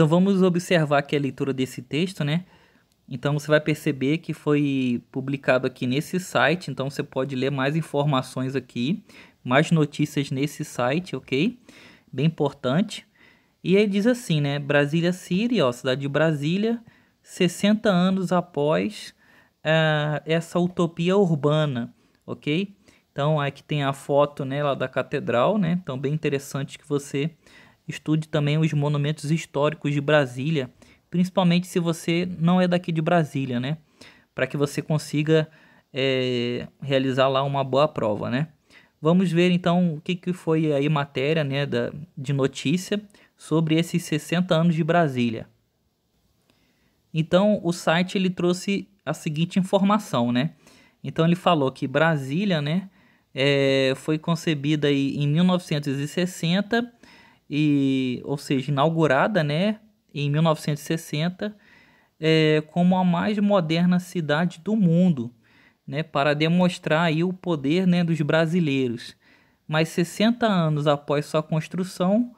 Então vamos observar aqui a leitura desse texto, né? Então você vai perceber que foi publicado aqui nesse site, então você pode ler mais informações aqui, mais notícias nesse site, ok? Bem importante. E aí diz assim, né? Brasília City, ó, cidade de Brasília, 60 anos após uh, essa utopia urbana, ok? Então aqui tem a foto né, lá da catedral, né? Então bem interessante que você Estude também os monumentos históricos de Brasília, principalmente se você não é daqui de Brasília, né? Para que você consiga é, realizar lá uma boa prova, né? Vamos ver então o que, que foi aí matéria né, da, de notícia sobre esses 60 anos de Brasília. Então o site ele trouxe a seguinte informação, né? Então ele falou que Brasília, né, é, foi concebida aí em 1960 e, ou seja, inaugurada né, em 1960 é, como a mais moderna cidade do mundo, né, para demonstrar aí o poder né, dos brasileiros. Mas 60 anos após sua construção,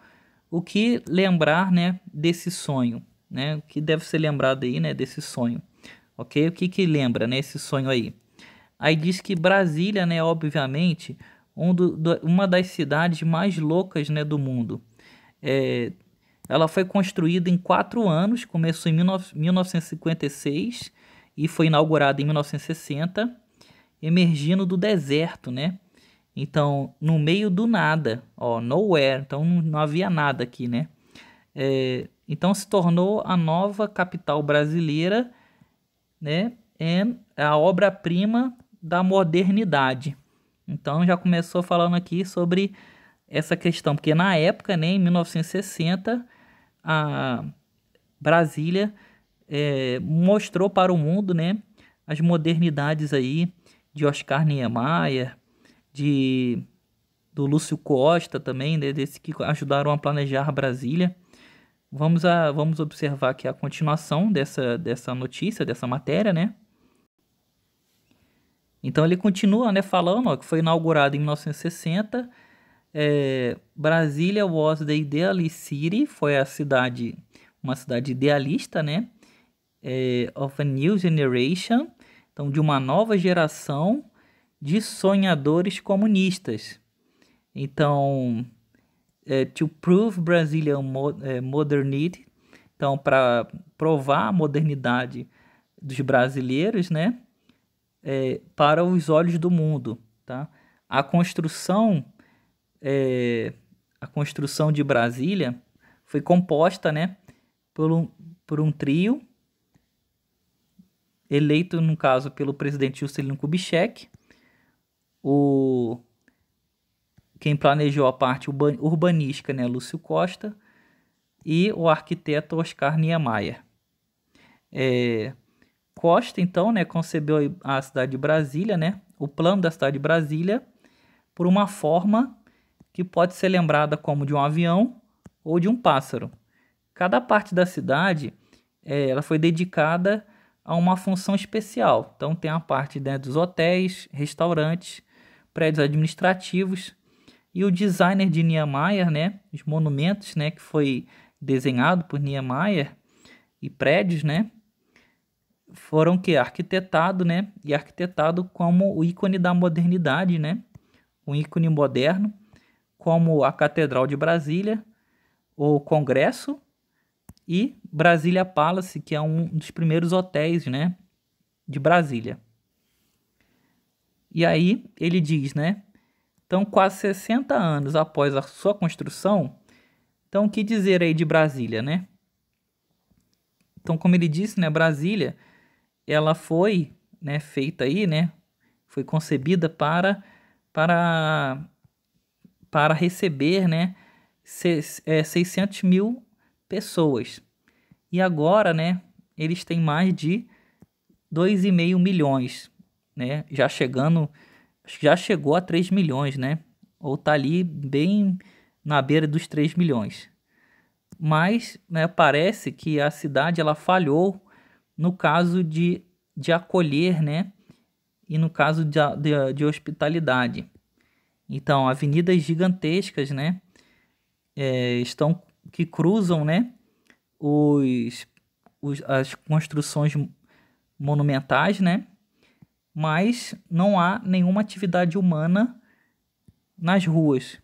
o que lembrar né, desse sonho? Né? O que deve ser lembrado aí né, desse sonho? Ok? O que, que lembra né, esse sonho aí? Aí diz que Brasília, né, obviamente, um do, do, uma das cidades mais loucas né, do mundo é, ela foi construída em quatro anos, começou em 1956 e foi inaugurada em 1960, emergindo do deserto, né? Então, no meio do nada, ó, nowhere, então não, havia nada aqui, né? É, então se tornou a nova capital brasileira, né? é a obra-prima da modernidade. Então já começou falando aqui sobre essa questão, porque na época, né, em 1960, a Brasília é, mostrou para o mundo né, as modernidades aí de Oscar Niemeyer, de, do Lúcio Costa também, né, desse que ajudaram a planejar Brasília. Vamos, a, vamos observar aqui a continuação dessa, dessa notícia, dessa matéria, né? Então ele continua né, falando ó, que foi inaugurado em 1960 é, Brasília was the idealist city, foi a cidade, uma cidade idealista, né? É, of a new generation, então de uma nova geração de sonhadores comunistas. Então, é, to prove Brazilian é, modernity, então para provar a modernidade dos brasileiros, né? É, para os olhos do mundo, tá? A construção é, a construção de Brasília foi composta, né, por um, por um trio eleito, no caso, pelo presidente Juscelino Kubitschek, o quem planejou a parte urbanística, né, Lúcio Costa, e o arquiteto Oscar Niemeyer. É, Costa, então, né, concebeu a cidade de Brasília, né, o plano da cidade de Brasília, por uma forma que pode ser lembrada como de um avião ou de um pássaro. Cada parte da cidade é, ela foi dedicada a uma função especial. Então tem a parte né, dos hotéis, restaurantes, prédios administrativos e o designer de Niemeyer, né, os monumentos, né, que foi desenhado por Niemeyer e prédios, né, foram que arquitetado, né, e arquitetado como o ícone da modernidade, né, um ícone moderno como a Catedral de Brasília, o Congresso e Brasília Palace, que é um dos primeiros hotéis, né, de Brasília. E aí ele diz, né? Então, quase 60 anos após a sua construção, então o que dizer aí de Brasília, né? Então, como ele disse, né, Brasília, ela foi, né, feita aí, né, foi concebida para para para receber né, 600 é, mil pessoas. E agora né, eles têm mais de 2,5 milhões, né, já chegando, já chegou a 3 milhões, né, ou tá ali bem na beira dos 3 milhões. Mas né, parece que a cidade ela falhou no caso de, de acolher né, e no caso de, de, de hospitalidade. Então, avenidas gigantescas, né? É, estão que cruzam, né? Os, os, as construções monumentais, né? Mas não há nenhuma atividade humana nas ruas.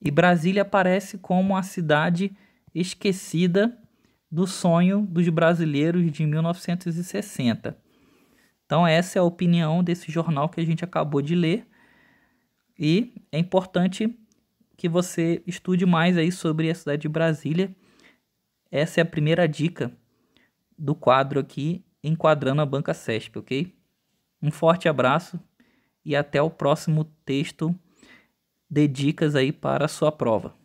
E Brasília aparece como a cidade esquecida do sonho dos brasileiros de 1960. Então, essa é a opinião desse jornal que a gente acabou de ler. E é importante que você estude mais aí sobre a cidade de Brasília. Essa é a primeira dica do quadro aqui, enquadrando a banca CESP, ok? Um forte abraço e até o próximo texto de dicas aí para a sua prova.